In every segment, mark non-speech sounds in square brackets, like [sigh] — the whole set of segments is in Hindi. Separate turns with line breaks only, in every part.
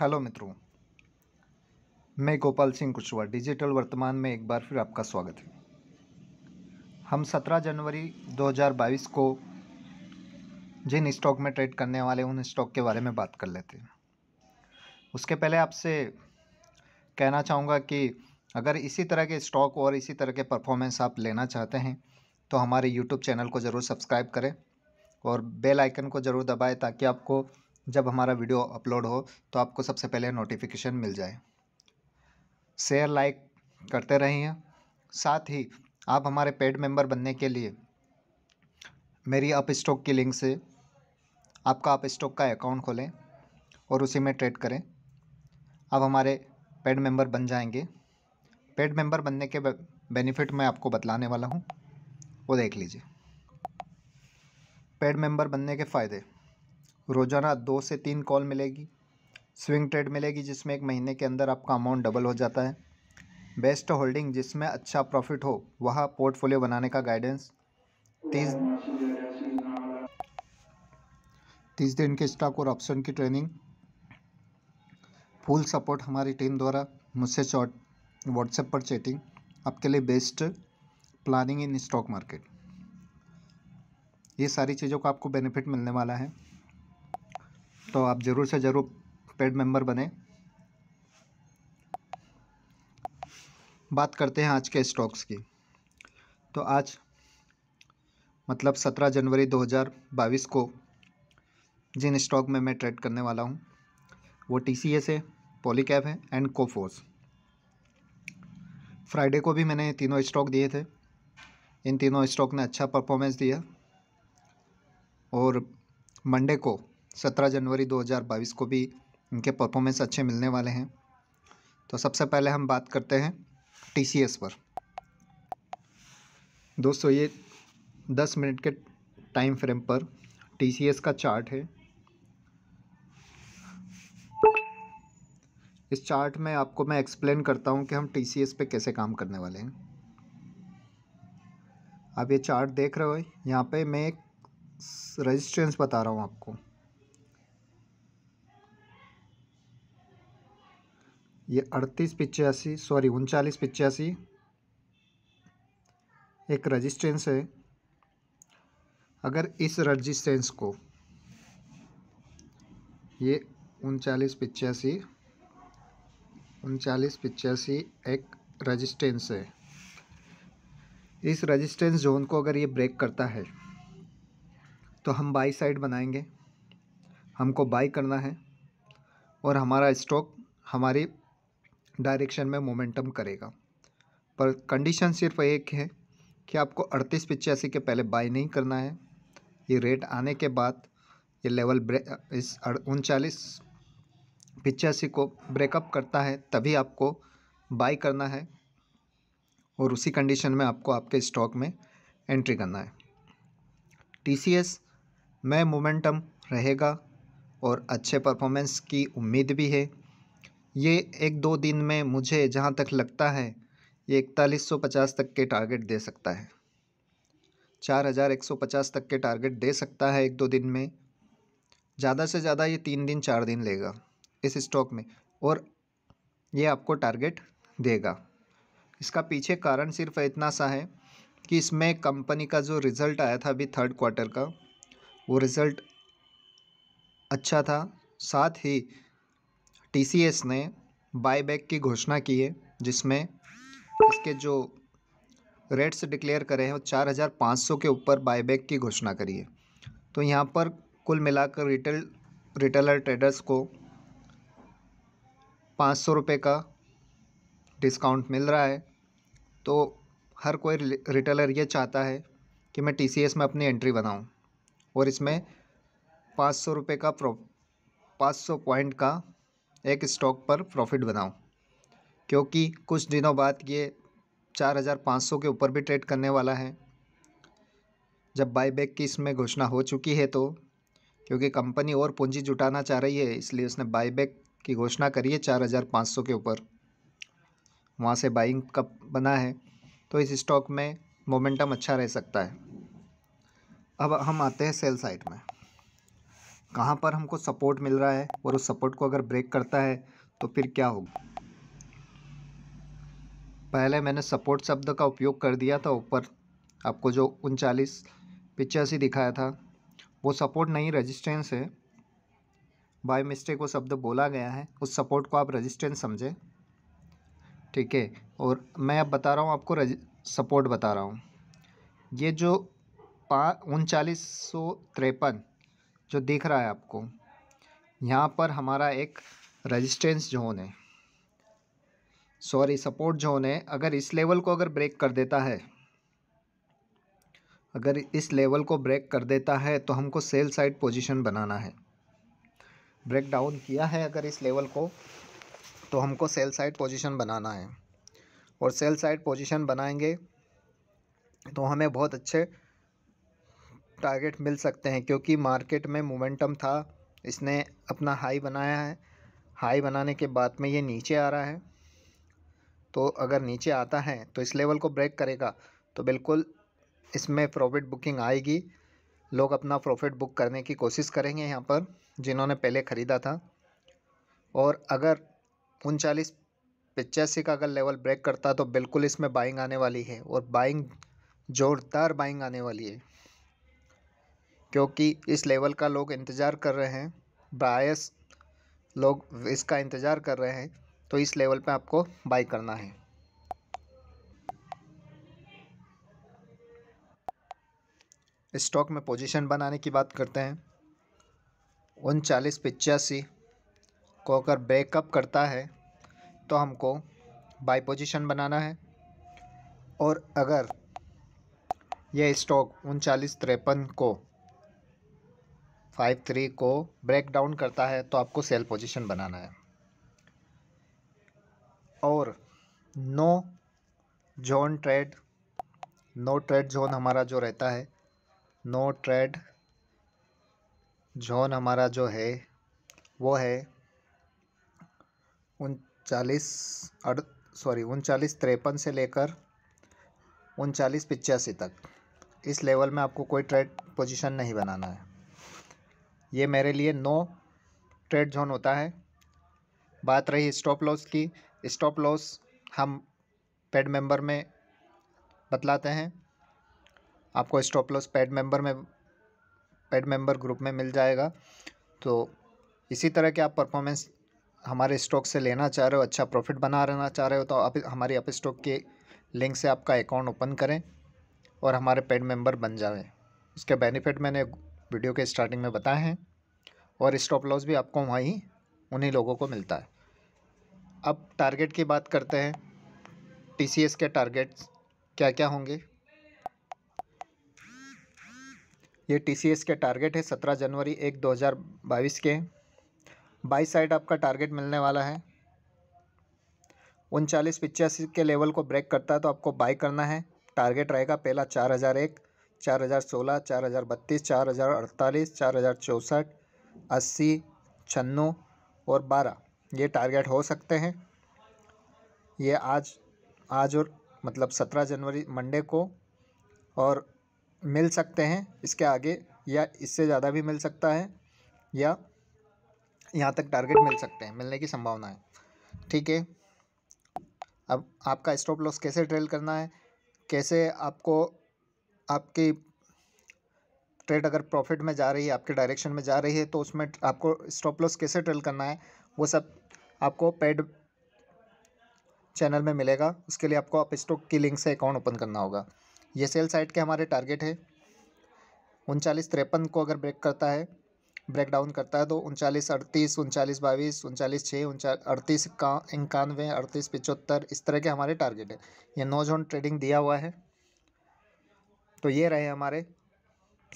हेलो मित्रों मैं गोपाल सिंह कुशवाहा डिजिटल वर्तमान में एक बार फिर आपका स्वागत है हम 17 जनवरी 2022 को जिन स्टॉक में ट्रेड करने वाले उन स्टॉक के बारे में बात कर लेते हैं उसके पहले आपसे कहना चाहूँगा कि अगर इसी तरह के स्टॉक और इसी तरह के परफॉर्मेंस आप लेना चाहते हैं तो हमारे यूट्यूब चैनल को ज़रूर सब्सक्राइब करें और बेल आइकन को ज़रूर दबाएँ ताकि आपको जब हमारा वीडियो अपलोड हो तो आपको सबसे पहले नोटिफिकेशन मिल जाए शेयर लाइक करते रहिए साथ ही आप हमारे पेड मेंबर बनने के लिए मेरी अप स्टॉक की लिंक से आपका अप स्टॉक का अकाउंट खोलें और उसी में ट्रेड करें आप हमारे पेड मेंबर बन जाएंगे पेड मेंबर बनने के बेनिफिट मैं आपको बतलाने वाला हूँ वो देख लीजिए पेड मेंबर बनने के फ़ायदे रोज़ाना दो से तीन कॉल मिलेगी स्विंग ट्रेड मिलेगी जिसमें एक महीने के अंदर आपका अमाउंट डबल हो जाता है बेस्ट होल्डिंग जिसमें अच्छा प्रॉफिट हो वह पोर्टफोलियो बनाने का गाइडेंस तीस तीस दिन के स्टॉक और ऑप्शन की ट्रेनिंग फुल सपोर्ट हमारी टीम द्वारा मुझसे चौट व्हाट्सएप पर चैटिंग आपके लिए best planning in stock market ये सारी चीज़ों का आपको बेनिफिट मिलने वाला है तो आप ज़रूर से ज़रूर पेड मेंबर बने बात करते हैं आज के स्टॉक्स की तो आज मतलब 17 जनवरी 2022 को जिन स्टॉक में मैं ट्रेड करने वाला हूँ वो टी सी एस है पॉलीकैप है एंड कोफोर्स फ्राइडे को भी मैंने तीनों स्टॉक दिए थे इन तीनों स्टॉक ने अच्छा परफॉर्मेंस दिया और मंडे को सत्रह जनवरी दो हज़ार बाईस को भी इनके परफॉर्मेंस अच्छे मिलने वाले हैं तो सबसे पहले हम बात करते हैं टी पर दोस्तों ये दस मिनट के टाइम फ्रेम पर टी का चार्ट है इस चार्ट में आपको मैं एक्सप्लेन करता हूँ कि हम टी पे कैसे काम करने वाले हैं आप ये चार्ट देख रहे हो यहाँ पे मैं एक रजिस्ट्रेंस बता रहा हूँ आपको ये अड़तीस पिचासी सॉरी उनचालीस पिचासी एक रजिस्टेंस है अगर इस रजिस्टेंस को ये उनचालीस पिचासी उनचालीस पिचासी एक रजिस्टेंस है इस रजिस्टेंस जोन को अगर ये ब्रेक करता है तो हम बाई साइड बनाएंगे हमको बाई करना है और हमारा स्टॉक हमारी डायरेक्शन में मोमेंटम करेगा पर कंडीशन सिर्फ एक है कि आपको अड़तीस पिचासी के पहले बाई नहीं करना है ये रेट आने के बाद ये लेवल इस उनचालीस पिचासी को ब्रेकअप करता है तभी आपको बाई करना है और उसी कंडीशन में आपको आपके स्टॉक में एंट्री करना है टीसीएस में मोमेंटम रहेगा और अच्छे परफॉर्मेंस की उम्मीद भी है ये एक दो दिन में मुझे जहाँ तक लगता है ये इकतालीस सौ पचास तक के टारगेट दे सकता है चार हज़ार एक सौ पचास तक के टारगेट दे सकता है एक दो दिन में ज़्यादा से ज़्यादा ये तीन दिन चार दिन लेगा इस स्टॉक में और ये आपको टारगेट देगा इसका पीछे कारण सिर्फ इतना सा है कि इसमें कंपनी का जो रिज़ल्ट आया था अभी थर्ड क्वार्टर का वो रिज़ल्ट अच्छा था साथ ही टी सी एस ने बायबैक की घोषणा की है जिसमें इसके जो रेट्स डिक्लेयर करे हैं वो चार हज़ार पाँच सौ के ऊपर बायबैक की घोषणा करी है तो यहाँ पर कुल मिलाकर रिटेल रिटेलर ट्रेडर्स को पाँच सौ रुपये का डिस्काउंट मिल रहा है तो हर कोई रिटेलर ये चाहता है कि मैं टी में अपनी एंट्री बनाऊं और इसमें पाँच सौ रुपये का प्रो पाँच सौ पॉइंट का एक स्टॉक पर प्रॉफिट बनाओ क्योंकि कुछ दिनों बाद ये 4,500 के ऊपर भी ट्रेड करने वाला है जब बाईबैक की इसमें घोषणा हो चुकी है तो क्योंकि कंपनी और पूंजी जुटाना चाह रही है इसलिए उसने बायबैक की घोषणा करी है 4,500 के ऊपर वहाँ से बाइंग कब बना है तो इस स्टॉक में मोमेंटम अच्छा रह सकता है अब हम आते हैं सेल साइड में कहाँ पर हमको सपोर्ट मिल रहा है और उस सपोर्ट को अगर ब्रेक करता है तो फिर क्या होगा पहले मैंने सपोर्ट शब्द का उपयोग कर दिया था ऊपर आपको जो उनचालीस पिचासी दिखाया था वो सपोर्ट नहीं रजिस्टेंस है बाय मिस्टेक वो शब्द बोला गया है उस सपोर्ट को आप रजिस्टेंस समझें ठीक है और मैं अब बता रहा हूँ आपको सपोर्ट बता रहा हूँ ये जो पा उनचालीस सौ तिरपन जो दिख रहा है आपको यहाँ पर हमारा एक रेजिस्टेंस जोन है सॉरी सपोर्ट जोन है अगर इस लेवल को अगर ब्रेक कर देता है अगर इस लेवल को ब्रेक कर देता है तो हमको सेल साइड पोजीशन बनाना है ब्रेक डाउन किया है अगर इस लेवल को तो हमको सेल साइड पोजीशन बनाना है और सेल साइड पोजीशन बनाएंगे तो हमें बहुत अच्छे टारगेट मिल सकते हैं क्योंकि मार्केट में मोमेंटम था इसने अपना हाई बनाया है हाई बनाने के बाद में ये नीचे आ रहा है तो अगर नीचे आता है तो इस लेवल को ब्रेक करेगा तो बिल्कुल इसमें प्रॉफिट बुकिंग आएगी लोग अपना प्रॉफिट बुक करने की कोशिश करेंगे यहाँ पर जिन्होंने पहले ख़रीदा था और अगर उनचालीस पचासी का अगर लेवल ब्रेक करता तो बिल्कुल इसमें बाइंग आने वाली है और बाइंग जोरदार बाइंग आने वाली है क्योंकि इस लेवल का लोग इंतज़ार कर रहे हैं बायस लोग इसका इंतज़ार कर रहे हैं तो इस लेवल पे आपको बाई करना है स्टॉक में पोजीशन बनाने की बात करते हैं उनचालीस पिचासी को अगर ब्रेकअप करता है तो हमको बाई पोजीशन बनाना है और अगर यह स्टॉक उनचालीस तिरपन को फाइव थ्री को ब्रेक डाउन करता है तो आपको सेल पोजीशन बनाना है और no zone trade no trade zone हमारा जो रहता है नो ट्रेड जोन हमारा जो है वो है उनचालीस अड़ सॉरी उनचालीस तिरपन से लेकर उनचालीस पिचासी तक इस लेवल में आपको कोई ट्रेड पोजीशन नहीं बनाना है ये मेरे लिए नो ट्रेड जोन होता है बात रही स्टॉप लॉस की स्टॉप लॉस हम पेड मेंबर में बतलाते हैं आपको स्टॉप लॉस पेड मेंबर में पेड मेंबर ग्रुप में मिल जाएगा तो इसी तरह के आप परफॉर्मेंस हमारे स्टॉक से लेना चाह रहे हो अच्छा प्रॉफिट बना रहना चाह रहे हो तो आप हमारी अप स्टॉक के लिंक से आपका अकाउंट ओपन करें और हमारे पेड मेंबर बन जाएं उसके बेनिफिट मैंने वीडियो के स्टार्टिंग में बताए हैं और स्टॉप लॉस भी आपको वहीं उन्हीं लोगों को मिलता है अब टारगेट की बात करते हैं टी के टारगेट्स क्या क्या होंगे ये टी के टारगेट है सत्रह जनवरी एक दो हज़ार बाईस के बाई साइड आपका टारगेट मिलने वाला है उनचालीस पिचासी के लेवल को ब्रेक करता है तो आपको बाई करना है टारगेट रहेगा पहला चार हज़ार एक चार हज़ार सोलह चार हज़ार बत्तीस चार हज़ार अड़तालीस चार हज़ार चौंसठ अस्सी छन्नु और बारह ये टारगेट हो सकते हैं ये आज आज और मतलब सत्रह जनवरी मंडे को और मिल सकते हैं इसके आगे या इससे ज़्यादा भी मिल सकता है या यहाँ तक टारगेट मिल सकते हैं मिलने की संभावना है ठीक है अब आपका स्टॉप लॉस कैसे ट्रेल करना है कैसे आपको आपके ट्रेड अगर प्रॉफिट में जा रही है आपके डायरेक्शन में जा रही है तो उसमें आपको स्टॉप लॉस कैसे ट्रेल करना है वो सब आपको पेड चैनल में मिलेगा उसके लिए आपको आप स्टॉक की लिंक से अकाउंट ओपन करना होगा ये सेल साइट के हमारे टारगेट है उनचालीस तिरपन को अगर ब्रेक करता है ब्रेक डाउन करता है तो उनचालीस अड़तीस उनचालीस बाईस उनचालीस छः उनचा अड़तीस इक्यानवे अड़तीस पिचहत्तर इस तरह के हमारे टारगेट है ये नौ जोन ट्रेडिंग दिया हुआ है तो ये रहे हमारे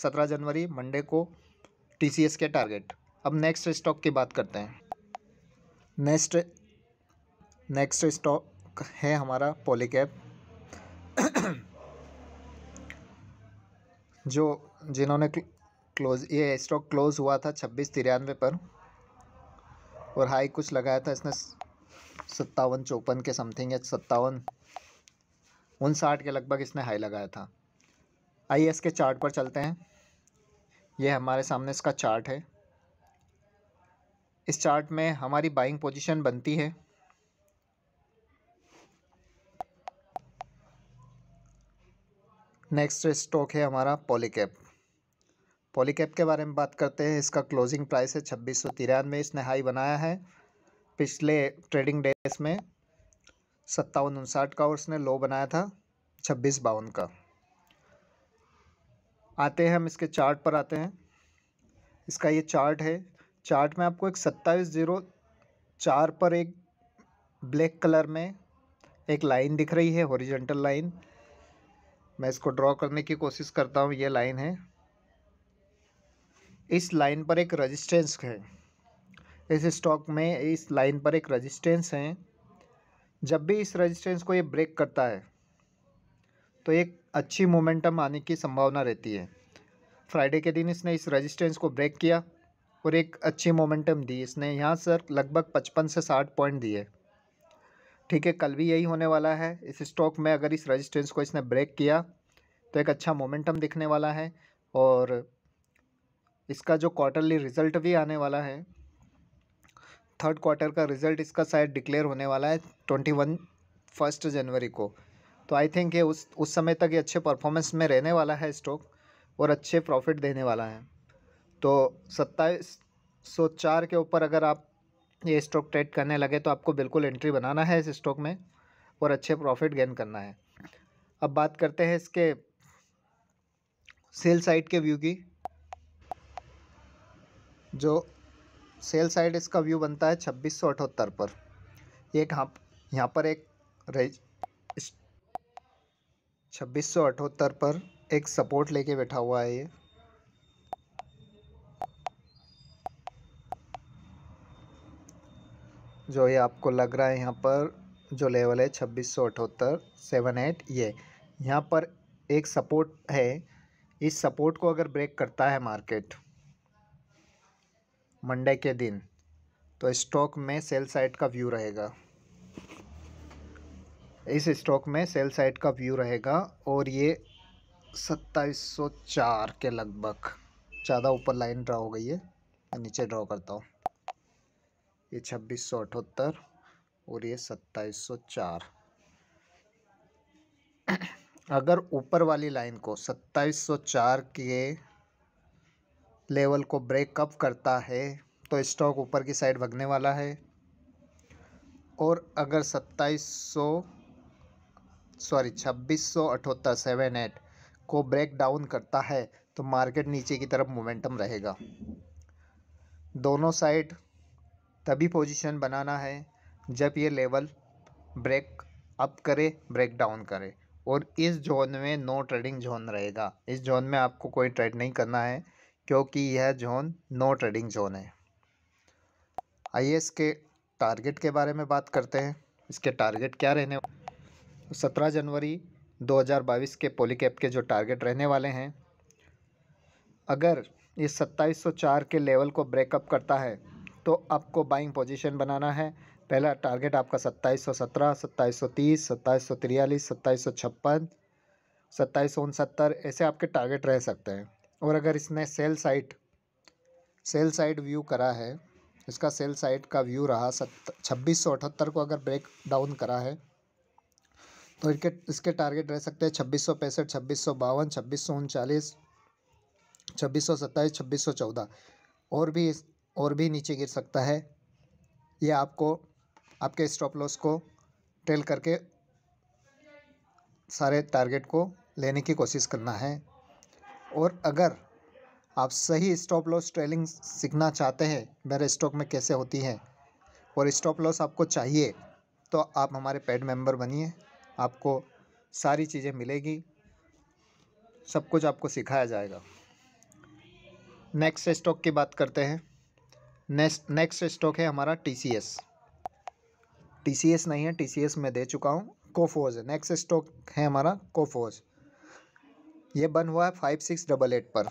सत्रह जनवरी मंडे को टी के टारगेट अब नेक्स्ट स्टॉक की बात करते हैं नेक्स्ट नेक्स्ट स्टॉक है हमारा पॉलीकैप [clears throat] जो जिन्होंने क्लोज ये स्टॉक क्लोज हुआ था छब्बीस तिरानवे पर और हाई कुछ लगाया था इसने सत्तावन चौपन के समथिंग या सत्तावन उनसाठ के लगभग इसने हाई लगाया था आइए इसके चार्ट पर चलते हैं ये हमारे सामने इसका चार्ट है इस चार्ट में हमारी बाइंग पोजीशन बनती है नेक्स्ट स्टॉक है हमारा पॉलीकैप पॉलीकैप के बारे में बात करते हैं इसका क्लोजिंग प्राइस है छब्बीस सौ तिरानवे इसने हाई बनाया है पिछले ट्रेडिंग डेज में सत्तावन उनसाठ का और इसने लो बनाया था छब्बीस बावन का आते हैं हम इसके चार्ट पर आते हैं इसका ये चार्ट है चार्ट में आपको एक सत्ताईस ज़ीरो चार पर एक ब्लैक कलर में एक लाइन दिख रही है हॉरिजेंटल लाइन मैं इसको ड्रॉ करने की कोशिश करता हूँ ये लाइन है इस लाइन पर एक रजिस्टेंस है इस स्टॉक में इस लाइन पर एक रजिस्टेंस है जब भी इस रजिस्टेंस को ये ब्रेक करता है तो एक अच्छी मोमेंटम आने की संभावना रहती है फ्राइडे के दिन इसने इस रेजिस्टेंस को ब्रेक किया और एक अच्छी मोमेंटम दी इसने यहाँ सर लगभग पचपन से साठ पॉइंट दिए ठीक है कल भी यही होने वाला है इस स्टॉक में अगर इस रेजिस्टेंस को इसने ब्रेक किया तो एक अच्छा मोमेंटम दिखने वाला है और इसका जो क्वार्टरली रिज़ल्ट भी आने वाला है थर्ड क्वार्टर का रिज़ल्ट इसका शायद डिक्लेयर होने वाला है ट्वेंटी वन फर्स्ट जनवरी को तो आई थिंक ये उस उस समय तक ये अच्छे परफॉर्मेंस में रहने वाला है स्टॉक और अच्छे प्रॉफिट देने वाला है तो सत्ताईस सौ चार के ऊपर अगर आप ये स्टॉक ट्रेड करने लगे तो आपको बिल्कुल एंट्री बनाना है इस स्टॉक में और अच्छे प्रॉफिट गेन करना है अब बात करते हैं इसके सेल साइड के व्यू की जो सेल साइड इसका व्यू बनता है छब्बीस सौ अठहत्तर पर ये यहाँ यहाँ पर एक छब्बीस सौ अठहत्तर पर एक सपोर्ट लेके बैठा हुआ है ये जो ये आपको लग रहा है यहाँ पर जो लेवल है छब्बीस सौ अठहत्तर सेवन एट ये यहाँ पर एक सपोर्ट है इस सपोर्ट को अगर ब्रेक करता है मार्केट मंडे के दिन तो स्टॉक में सेल साइड का व्यू रहेगा इस स्टॉक में सेल साइड का व्यू रहेगा और ये 2704 के लगभग ज़्यादा ऊपर लाइन ड्रा हो गई है नीचे ड्रा करता हूँ ये छब्बीस सौ अठहत्तर और ये सत्ताईस सौ चार अगर ऊपर वाली लाइन को सत्ताईस सौ चार के लेवल को ब्रेकअप करता है तो स्टॉक ऊपर की साइड भगने वाला है और अगर सत्ताईस सौ सॉरी छब्बीस सौ अठहत्तर सेवन एट को ब्रेक डाउन करता है तो मार्केट नीचे की तरफ मोमेंटम रहेगा दोनों साइड तभी पोजीशन बनाना है जब ये लेवल ब्रेक अप करे ब्रेक डाउन करे और इस जोन में नो ट्रेडिंग जोन रहेगा इस जोन में आपको कोई ट्रेड नहीं करना है क्योंकि यह जोन नो ट्रेडिंग जोन है आइए इसके टारगेट के बारे में बात करते हैं इसके टारगेट क्या रहने सत्रह जनवरी 2022 के पोलिकैप के जो टारगेट रहने वाले हैं अगर ये 2704 के लेवल को ब्रेकअप करता है तो आपको बाइंग पोजीशन बनाना है पहला टारगेट आपका 2717, 2730, 2743, 2756, उनसत्तर ऐसे आपके टारगेट रह सकते हैं और अगर इसने sell site sell side view करा है इसका सेल साइट का व्यू रहा सत छब्बीस को अगर ब्रेक डाउन करा है तो इसके इसके टारगेट रह सकते हैं छब्बीस सौ पैंसठ छब्बीस सौ बावन छब्बीस सौ उनचालीस छब्बीस सौ सत्ताईस छब्बीस सौ चौदह और भी इस और भी नीचे गिर सकता है ये आपको आपके स्टॉप लॉस को ट्रेल करके सारे टारगेट को लेने की कोशिश करना है और अगर आप सही स्टॉप लॉस ट्रेलिंग सीखना चाहते हैं मेरे स्टॉक में कैसे होती है और स्टॉप लॉस आपको चाहिए तो आप हमारे पेड मेंबर बनिए आपको सारी चीज़ें मिलेगी सब कुछ आपको सिखाया जाएगा नेक्स्ट स्टॉक की बात करते हैं नेक्स्ट नेक्स्ट स्टॉक है हमारा T C S T C S नहीं है टी सी एस मैं दे चुका हूँ कोफोज नेक्स्ट स्टॉक है हमारा कोफोज ये बन हुआ है फाइव सिक्स डबल एट पर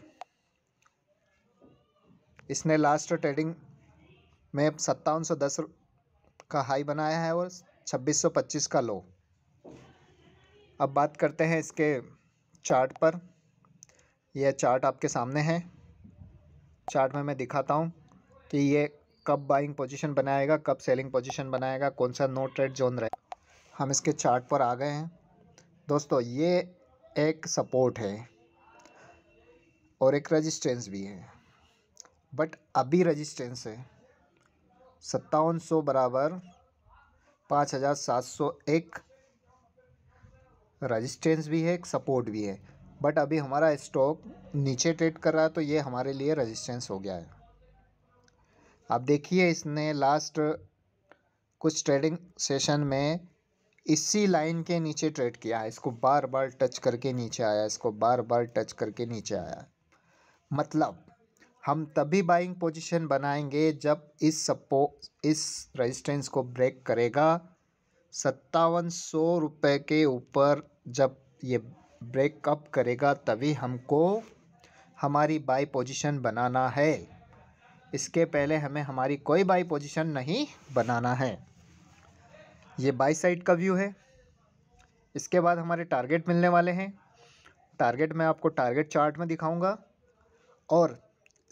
इसने लास्ट ट्रेडिंग में सत्तावन सौ दस का हाई बनाया है और छब्बीस सौ पच्चीस का लो अब बात करते हैं इसके चार्ट पर यह चार्ट आपके सामने है चार्ट में मैं दिखाता हूँ कि ये कब बाइंग पोजीशन बनाएगा कब सेलिंग पोजीशन बनाएगा कौन सा नो ट्रेड जोन रहे हम इसके चार्ट पर आ गए हैं दोस्तों ये एक सपोर्ट है और एक रजिस्टेंस भी है बट अभी रजिस्टेंस है सत्तावन सौ बराबर पाँच हज़ार सात सौ एक रजिस्टेंस भी है एक सपोर्ट भी है बट अभी हमारा स्टॉक नीचे ट्रेड कर रहा है तो ये हमारे लिए रजिस्टेंस हो गया है आप देखिए इसने लास्ट कुछ ट्रेडिंग सेशन में इसी लाइन के नीचे ट्रेड किया है इसको बार बार टच करके नीचे आया इसको बार बार टच करके नीचे आया मतलब हम तभी बाइंग पोजीशन बनाएंगे जब इस सपो इस रेजिस्टेंस को ब्रेक करेगा सत्तावन सौ रुपये के ऊपर जब ये ब्रेकअप करेगा तभी हमको हमारी बाई पोजीशन बनाना है इसके पहले हमें हमारी कोई बाई पोजीशन नहीं बनाना है ये बाई साइड का व्यू है इसके बाद हमारे टारगेट मिलने वाले हैं टारगेट मैं आपको टारगेट चार्ट में दिखाऊंगा और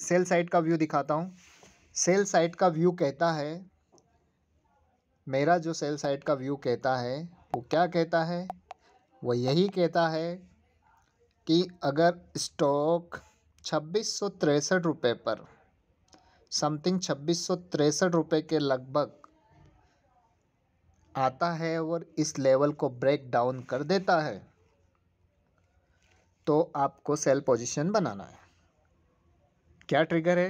सेल साइड का व्यू दिखाता हूँ सेल साइड का व्यू कहता है मेरा जो सेल साइड का व्यू कहता है वो क्या कहता है वह यही कहता है कि अगर स्टॉक छब्बीस सौ तिरसठ रुपये पर समथिंग छब्बीस सौ तिरसठ रुपये के लगभग आता है और इस लेवल को ब्रेक डाउन कर देता है तो आपको सेल पोजीशन बनाना है क्या ट्रिगर है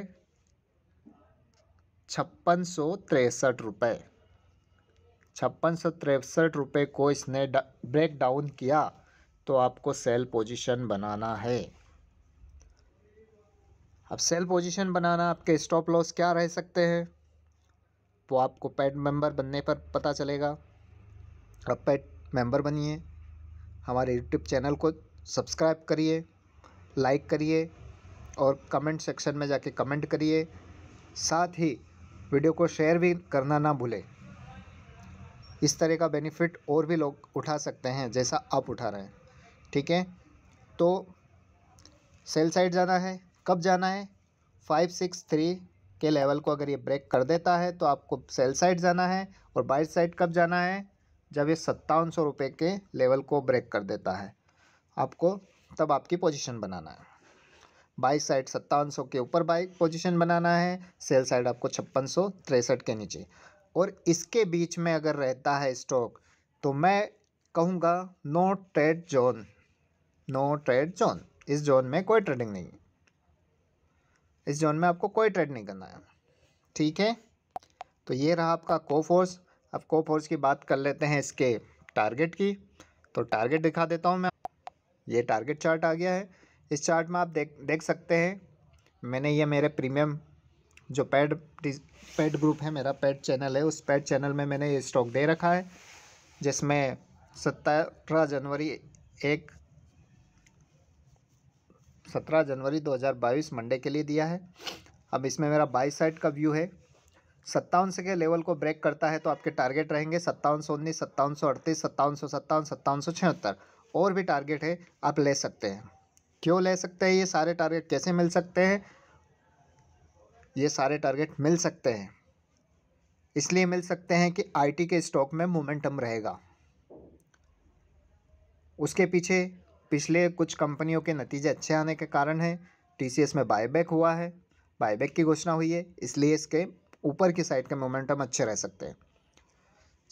छप्पन सौ तिरसठ रुपये छप्पन सौ तिरसठ रुपये को इसने ब्रेक डाउन किया तो आपको सेल पोजीशन बनाना है अब सेल पोजीशन बनाना आपके स्टॉप लॉस क्या रह सकते हैं वो आपको पेड मेंबर बनने पर पता चलेगा आप पेड मेंबर बनिए हमारे यूट्यूब चैनल को सब्सक्राइब करिए लाइक करिए और कमेंट सेक्शन में जाके कमेंट करिए साथ ही वीडियो को शेयर भी करना ना भूलें इस तरह का बेनिफिट और भी लोग उठा सकते हैं जैसा आप उठा रहे हैं ठीक है तो सेल साइड जाना है कब जाना है फाइव सिक्स थ्री के लेवल को अगर ये ब्रेक कर देता है तो आपको सेल साइड जाना है और बाई साइड कब जाना है जब ये सत्तावन सौ रुपये के लेवल को ब्रेक कर देता है आपको तब आपकी पोजीशन बनाना है बाई साइड सत्तावन सौ के ऊपर बाई पोजीशन बनाना है सेल साइड आपको छप्पन सौ तिरसठ के नीचे और इसके बीच में अगर रहता है स्टॉक तो मैं कहूँगा no trade zone no trade zone इस जोन में कोई ट्रेडिंग नहीं इस जोन में आपको कोई ट्रेड नहीं करना है ठीक है तो ये रहा आपका को फोर्स अब को फोर्स की बात कर लेते हैं इसके टारगेट की तो टारगेट दिखा देता हूँ मैं ये टारगेट चार्ट आ गया है इस चार्ट में आप देख देख सकते हैं मैंने ये मेरे प्रीमियम जो पैड पैड ग्रुप है मेरा पैड चैनल है उस पैड चैनल में मैंने ये स्टॉक दे रखा है जिसमें सत्रह जनवरी एक सत्रह जनवरी दो हज़ार बाईस मंडे के लिए दिया है अब इसमें मेरा बाईस साइड का व्यू है सत्तावन के लेवल को ब्रेक करता है तो आपके टारगेट रहेंगे सत्तावन सौ उन्नीस सत्तावन सौ अड़तीस सत्तावन सौ सत्तावन सत्तावन सौ छिहत्तर और भी टारगेट है आप ले सकते हैं क्यों ले सकते हैं ये सारे टारगेट कैसे मिल सकते हैं ये सारे टारगेट मिल सकते हैं इसलिए मिल सकते हैं कि आईटी के स्टॉक में मोमेंटम रहेगा उसके पीछे पिछले कुछ कंपनियों के नतीजे अच्छे आने के कारण है टीसीएस में बायबैक हुआ है बायबैक की घोषणा हुई है इसलिए इसके ऊपर की साइड के मोमेंटम अच्छे रह सकते हैं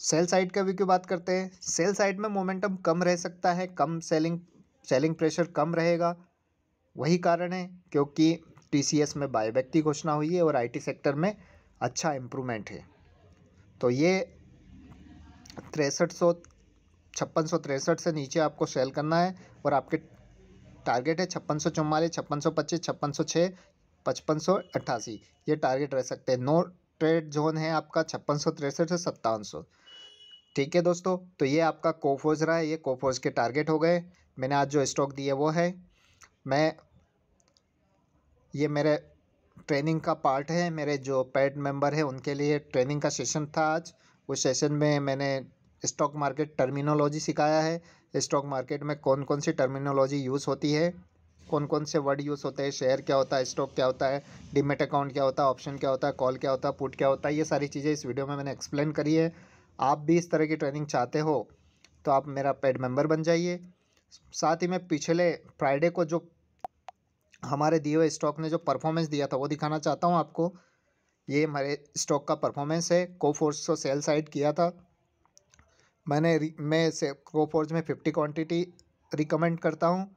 सेल साइड का भी क्यों बात करते हैं सेल साइड में मोमेंटम कम रह सकता है कम सेलिंग सेलिंग प्रेशर कम रहेगा वही कारण है क्योंकि टीसीएस में बायबैक की घोषणा हुई है और आईटी सेक्टर में अच्छा इम्प्रूवमेंट है तो ये तिरसठ सौ छप्पन सौ तिरसठ से नीचे आपको सेल करना है और आपके टारगेट है छप्पन सौ चौवालीस छप्पन सौ पच्चीस छप्पन सौ छः पचपन सौ अट्ठासी ये टारगेट रह सकते हैं नो ट्रेड जोन है आपका छप्पन सौ तिरसठ से सत्तावन सौ ठीक है दोस्तों तो ये आपका कोफोज रहा है ये कोफोज के टारगेट हो गए मैंने आज जो स्टॉक दिए वो है मैं ये मेरे ट्रेनिंग का पार्ट है मेरे जो पेड मेंबर है उनके लिए ट्रेनिंग का सेशन था आज उस सेशन में मैंने स्टॉक मार्केट टर्मिनोलॉजी सिखाया है स्टॉक मार्केट में कौन कौन सी टर्मिनोलॉजी यूज़ होती है कौन कौन से वर्ड यूज़ होते हैं शेयर क्या होता है स्टॉक क्या होता है डिमेट अकाउंट क्या होता है ऑप्शन क्या होता है कॉल क्या होता है पुट क्या होता है ये सारी चीज़ें इस वीडियो में मैंने एक्सप्लेन करी है आप भी इस तरह की ट्रेनिंग चाहते हो तो आप मेरा पेड मेंबर बन जाइए साथ ही मैं पिछले फ्राइडे को जो हमारे दिए हुए स्टॉक ने जो परफॉर्मेंस दिया था वो दिखाना चाहता हूँ आपको ये हमारे स्टॉक का परफॉर्मेंस है कोफोर्स को सेल साइड किया था मैंने मैं से कोफोर्स में फिफ्टी क्वांटिटी रिकमेंड करता हूँ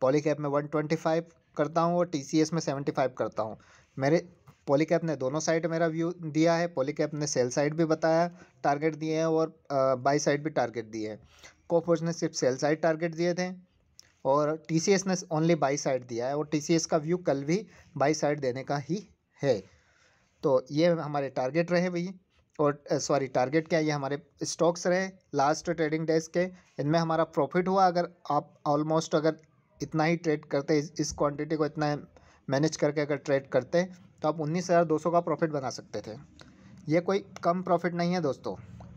पॉलीकैप में वन ट्वेंटी फाइव करता हूँ और टी सी एस में सेवेंटी फाइव करता हूँ मेरे पॉलीकैप ने दोनों साइड मेरा व्यू दिया है पॉलीकैप ने सेल साइड भी बताया टारगेट दिए हैं और बाई साइड भी टारगेट दिए हैं कोफोर्स ने सिर्फ सेल साइड टारगेट दिए थे और टी ने ओनली बाई साइड दिया है और टी का व्यू कल भी बाई साइड देने का ही है तो ये हमारे टारगेट रहे भैया और सॉरी टारगेट क्या ये हमारे स्टॉक्स रहे लास्ट ट्रेडिंग डेज के इनमें हमारा प्रॉफिट हुआ अगर आप ऑलमोस्ट अगर इतना ही ट्रेड करते इस क्वांटिटी को इतना मैनेज करके अगर ट्रेड करते तो आप उन्नीस हज़ार दो सौ का प्रॉफिट बना सकते थे ये कोई कम प्रॉफिट नहीं है दोस्तों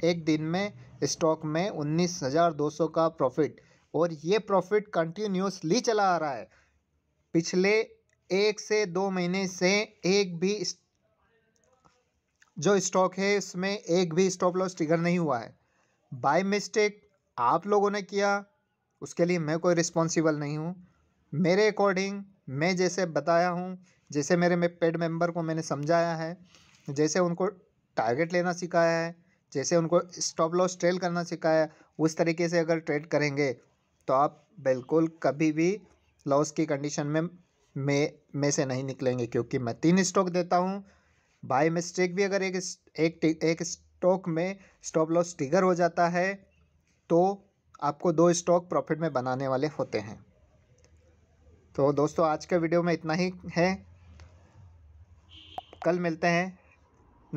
एक दिन में स्टॉक में उन्नीस हज़ार दो सौ का प्रॉफिट और ये प्रॉफिट कंटिन्यूसली चला आ रहा है पिछले एक से दो महीने से एक भी जो स्टॉक है इसमें एक भी स्टॉप लॉस ट्रिगर नहीं हुआ है बाय मिस्टेक आप लोगों ने किया उसके लिए मैं कोई रिस्पॉन्सिबल नहीं हूँ मेरे अकॉर्डिंग मैं जैसे बताया हूँ जैसे मेरे में पेड मेंबर को मैंने समझाया है जैसे उनको टारगेट लेना सिखाया है जैसे उनको स्टॉप लॉस ट्रेल करना सिखाया है उस तरीके से अगर ट्रेड करेंगे तो आप बिल्कुल कभी भी लॉस की कंडीशन में में में से नहीं निकलेंगे क्योंकि मैं तीन स्टॉक देता हूँ बाय मिस्टेक भी अगर एक एक एक स्टॉक में स्टॉप लॉस टिगर हो जाता है तो आपको दो स्टॉक प्रॉफिट में बनाने वाले होते हैं तो दोस्तों आज के वीडियो में इतना ही है कल मिलते हैं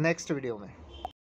नेक्स्ट वीडियो में